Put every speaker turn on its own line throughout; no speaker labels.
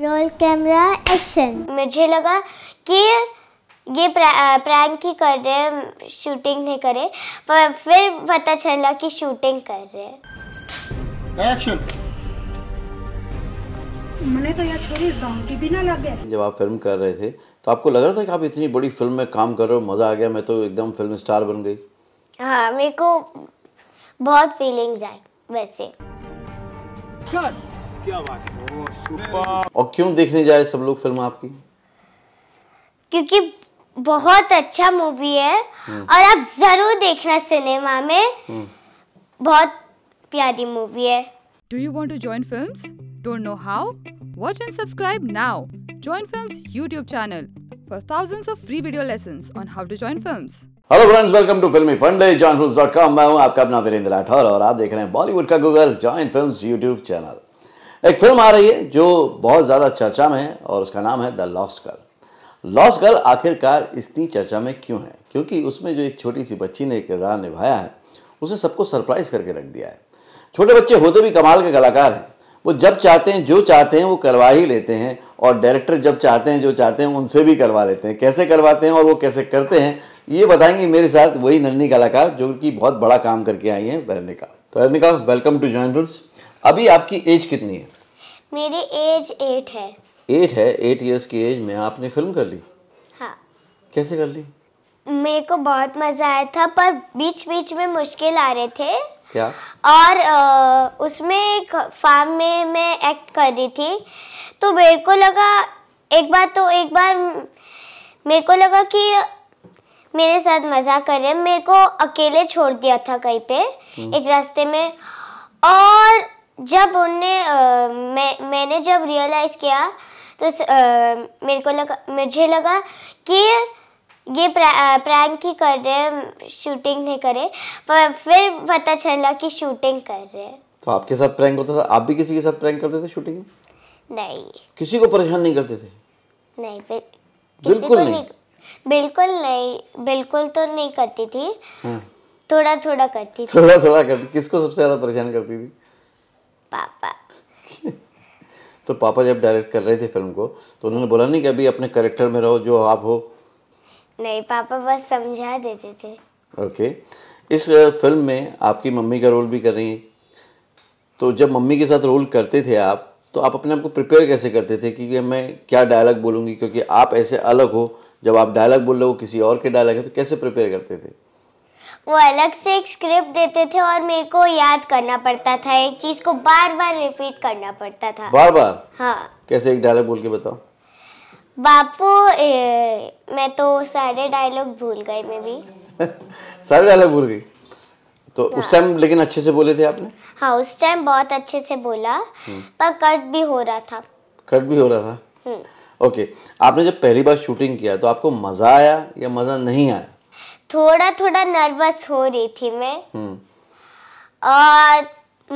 Roll camera action मुझे लगा कि ये प्रैंक ही कर रहे हैं शूटिंग नहीं करे पर फिर पता चला कि शूटिंग कर रहे हैं एक्शन मैंने तो यार थोड़ी डोंकी भी ना लगे
जब आप फिल्म कर रहे थे तो आपको लग रहा था कि आप इतनी बड़ी फिल्म में काम कर रहे हो मज़ा आ गया मैं तो एकदम फिल्म स्टार बन गई
हाँ मेरे को बहुत फीलिंग्स आए वैसे Cut. क्या बात है
और क्यों देखने जाए सब लोग फिल्म आपकी
क्योंकि बहुत अच्छा मूवी है हम्म। और आप जरूर देखना सिनेमा में हम्म। बहुत प्यारी मूवी है do you want to join film don't know how watch and subscribe now join film YouTube channel for thousand of free video lesson on how to join film
hello friends welcome to फिल्मी फंडे join film dot com मैं हूं आपका अपना वीरेंद्र राठौर और आप देख रहे हैं बॉलीवुड का Google join films YouTube channel एक फिल्म आ रही है जो बहुत ज़्यादा चर्चा में है और उसका नाम है the lost girl lost girl आखिरकार इतनी चर्चा में क्यों है क्योंकि उसमें जो एक छोटी सी बच्ची ने किरदार निभाया है उसे सबको सरप्राइज़ करके रख दिया है छोटे बच्चे होते भी कमाल के कलाकार हैं वो जब चाहते हैं जो चाहते हैं वो करवा ही लेते हैं और डायरेक्टर जब चाहते हैं जो चाहते हैं उनसे भी करवा लेते हैं कैसे करवाते हैं और वो कैसे करते हैं ये बताएंगे मेरे साथ वही नन्नी कलाकार जो कि बहुत बड़ा काम करके आई हैं वैरनिका तो Veronica welcome to join film अभी आपकी एज कितनी है
मेरी एज एट है
एट है एट इयर्स की एज में आपने फिल्म कर ली हाँ कैसे कर ली
मेरे को बहुत मजा आया था पर बीच बीच में मुश्किल आ रहे थे क्या और आ, उसमें फार्म में मैं एक्ट कर रही थी तो मेरे को लगा एक बार तो एक बार मेरे को लगा कि मेरे साथ मजा कर रहे हैं मेरे को अकेले छोड़ दिया था कहीं पे हम्म। एक रास्ते में और जब उन्हें आ, मैं मैंने जब रियलाइज़ किया तो आ, मेरे को लगा मुझे लगा कि ये प्रा, प्रैंक ही कर रहे हैं शूटिंग नहीं करे पर फिर पता चला कि शूटिंग कर रहे हैं
तो आपके साथ प्रैंक होता था आप भी किसी के साथ प्रैंक करते थे शूटिंग नहीं किसी को परेशान नहीं करते थे नहीं बिल्कुल नहीं।, नहीं
बिल्कुल नहीं बिल्कुल तो नहीं करती थी हाँ। थोड़ा थोड़ा करती थी थोड़ा
थोड़ा करती किसको सबसे ज्यादा परेशान करती थी पापा तो पापा जब डायरेक्ट कर रहे थे फिल्म को तो उन्होंने बोला नहीं कि अभी अपने करेक्टर में रहो जो आप हो
नहीं पापा बस समझा देते थे
ओके इस फिल्म में आपकी मम्मी का रोल भी कर रही हैं तो जब मम्मी के साथ रोल करते थे आप तो आप अपने आप को प्रिपेयर कैसे करते थे कि मैं क्या डायलॉग बोलूँगी क्योंकि आप ऐसे अलग हो जब आप डायलॉग बोल रहे हो किसी और के डायलॉग है तो कैसे प्रिपेयर करते थे
वो अलग से एक स्क्रिप्ट देते थे और मेरे को याद करना पड़ता था एक चीज को बार बार रिपीट करना पड़ता था बार बार हाँ
कैसे एक डायलॉग बोल के बताओ
बापू मैं तो सारे डायलॉग भूल गई मैं भी
सारे डायलॉग भूल गई तो उस टाइम हाँ। लेकिन अच्छे से बोले थे आपने
हाँ उस टाइम बहुत अच्छे से बोला हम्म। पर कट भी हो रहा था
कट भी हो रहा था ओके हम्म। आपने जब पहली बार शूटिंग किया तो आपको मज़ा आया या मज़ा नहीं आया
थोड़ा थोड़ा नर्वस हो रही थी मैं हम्म। और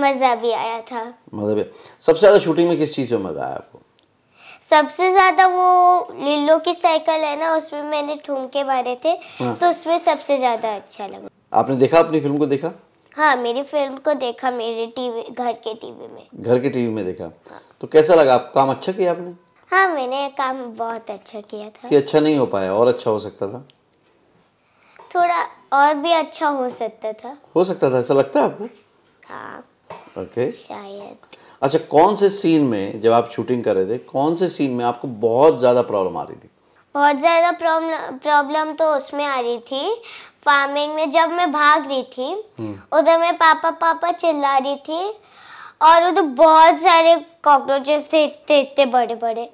मज़ा भी आया था
मज़ा भी सबसे ज़्यादा शूटिंग में किस चीज़ में मज़ा आया आपको
सबसे ज़्यादा वो लीलो की साइकिल है ना उसमें मैंने ठुमके मारे थे हाँ। तो उसमें सबसे ज़्यादा अच्छा लगा
आपने देखा अपनी फिल्म को देखा
हाँ मेरी फिल्म को देखा मेरे टीवी घर के टीवी में
घर के टीवी में देखा हाँ। तो कैसा लगा आप काम अच्छा किया आपने
हाँ मैंने काम बहुत अच्छा किया था कि अच्छा
नहीं हो पाया और अच्छा हो सकता था
थोड़ा और भी अच्छा हो सकता था
हो सकता था ऐसा लगता है आपको
हाँ okay. शायद
अच्छा कौन से सीन में जब आप शूटिंग कर रहे थे कौन से सीन में आपको बहुत ज़्यादा प्रॉब्लम आ रही थी
बहुत ज़्यादा प्रॉब्लम तो उसमें आ रही थी फार्मिंग में जब मैं भाग रही थी हम्म। उधर मैं पापा पापा चिल्ला रही थी और उधर बहुत सारे कॉकरोचेस थे इतने इतने बड़े बड़े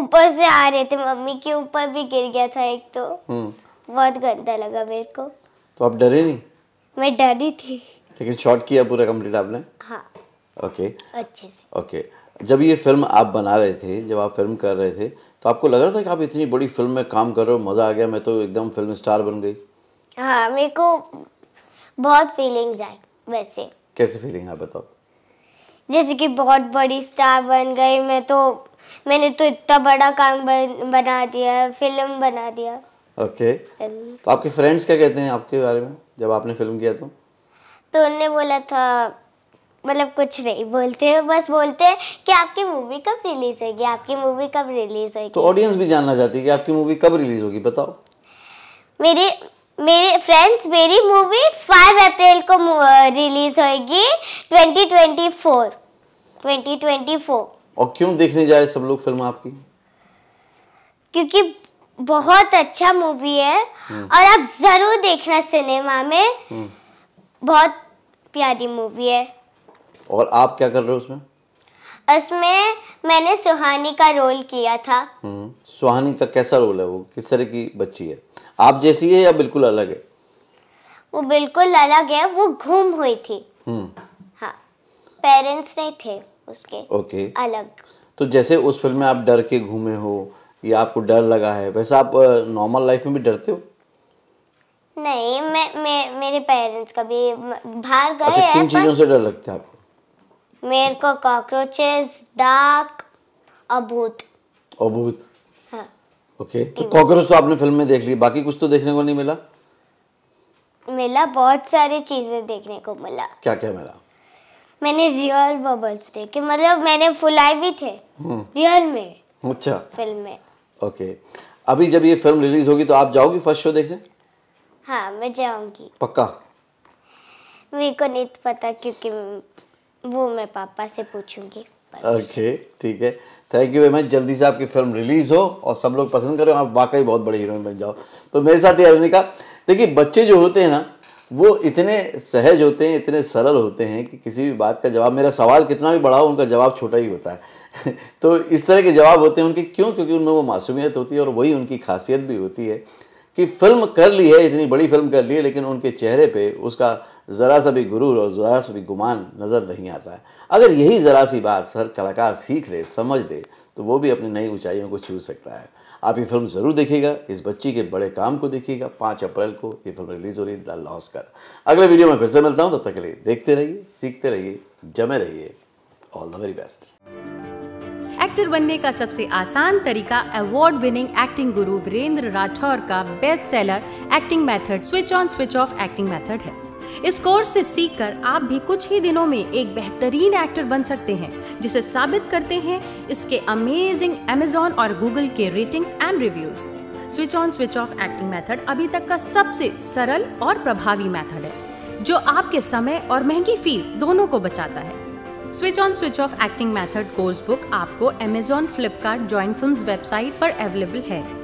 ऊपर से आ रहे थे मम्मी के ऊपर भी गिर गया था एक तो हम्म। बहुत गंदा लगा मेरे को
तो आप डरे नहीं
मैं डरी थी
लेकिन शॉट किया पूरा कंप्लीट आपने हाँ ओके okay. अच्छे से ओके okay. जब ये फिल्म आप बना रहे थे जब आप फिल्म कर रहे थे तो आपको लग रहा था कि आप इतनी बड़ी फिल्म में काम कर रहे हो मज़ा आ गया मैं तो एकदम फिल्म स्टार बन गई
हाँ मेरे को बहुत फीलिंग्स आए वैसे
कैसे फीलिंग है बताओ
जैसे कि बहुत बड़ी स्टार बन गई मैं तो मैंने तो इतना बड़ा काम बन, बना दिया फिल्म बना दिया
ओके तो आपके फ्रेंड्स क्या कहते हैं आपके बारे में जब आपने फिल्म किया तो
तो उन्होंने बोला था मतलब कुछ नहीं बोलते हैं बस बोलते हैं कि आपकी मूवी कब रिलीज होगी आपकी मूवी कब रिलीज होगी तो ऑडियंस
भी जानना चाहती है कि आपकी मूवी कब रिलीज होगी बताओ
मेरे मेरे फ्रेंड्स मेरी मूवी 5 अप्रैल को रिलीज होगी 2024 2024
और क्यों देखने जाए सब लोग फिल्म आपकी
क्योंकि बहुत अच्छा मूवी है हम्म। और आप जरूर देखना सिनेमा में हम्म। बहुत प्यारी मूवी है
और आप क्या कर रहे हो उसमें
उसमें मैंने सुहानी का रोल किया था
हम्म। सुहानी का कैसा रोल है वो किस तरह की बच्ची है आप जैसी है या बिल्कुल अलग है
वो बिल्कुल अलग है वो घूम हुई थी
हाँ
पेरेंट्स नहीं थे उसके ओके अलग
तो जैसे उस फिल्म में आप डर के घूमे हो या आपको डर लगा है वैसे आप नॉर्मल लाइफ में भी डरते हो
नहीं मैं मे, मेरे पेरेंट्स कभी बाहर गए अच्छा, किन
चीज़ों से डर लगता है आपको
मेरे को कॉकरोचेस डार्क अभूत अभूत हाँ
ओके तो कॉकरोच तो आपने फिल्म में देख ली बाकी कुछ तो देखने को नहीं मिला
मिला बहुत सारी चीज़ें देखने को मिला क्या क्या मिला मैंने रियल बबल्स देखे मतलब मैंने फुलाए भी थे
रियल
हम्म। में अच्छा फिल्म में
ओके अभी जब ये फिल्म रिलीज होगी तो आप जाओगी फर्स्ट शो देखने
हाँ मैं जाऊंगी पक्का मेरे को नहीं पता क्योंकि वो मैं पापा से पूछूंगी
अच्छे ठीक है थैंक यू वेरी मच जल्दी से आपकी फिल्म रिलीज़ हो और सब लोग पसंद करें आप वाकई बहुत बड़े हीरोइन बन जाओ तो मेरे साथ ही अरुणिका देखिए बच्चे जो होते हैं ना वो इतने सहज होते हैं इतने सरल होते हैं कि किसी भी बात का जवाब मेरा सवाल कितना भी बड़ा हो उनका जवाब छोटा ही होता है तो इस तरह के जवाब होते हैं उनके क्यों क्योंकि उनमें वो मासूमियत होती है और वही उनकी खासियत भी होती है कि फिल्म कर ली है इतनी बड़ी फिल्म कर ली है लेकिन उनके चेहरे पर उसका ज़रा सा भी गुरूर और ज़रा सा भी गुमान नज़र नहीं आता है अगर यही ज़रा सी बात हर कलाकार सीख ले समझ दे तो वो भी अपनी नई ऊंचाइयों को छू सकता है आप ये फिल्म ज़रूर देखिएगा इस बच्ची के बड़े काम को देखिएगा पाँच अप्रैल को ये फिल्म रिलीज़ हो रही है द लॉस कर अगले वीडियो में फिर से मिलता हूँ तब तक के लिए देखते रहिए सीखते रहिए जमे रहिए all the very best actor बनने का सबसे आसान तरीका अवार्ड विनिंग एक्टिंग गुरु वीरेंद्र राठौर का best seller acting method switch on switch off acting method है इस कोर्स से सीखकर आप भी कुछ ही दिनों में एक बेहतरीन एक्टर बन सकते हैं जिसे साबित करते हैं इसके अमेजिंग अमेजॉन और गूगल के ratings and reviews switch on switch off acting method अभी तक का सबसे सरल और प्रभावी मेथड है जो आपके समय और महंगी फीस दोनों को बचाता है switch on switch off acting method course book आपको Amazon Flipkart joint film website पर अवेलेबल है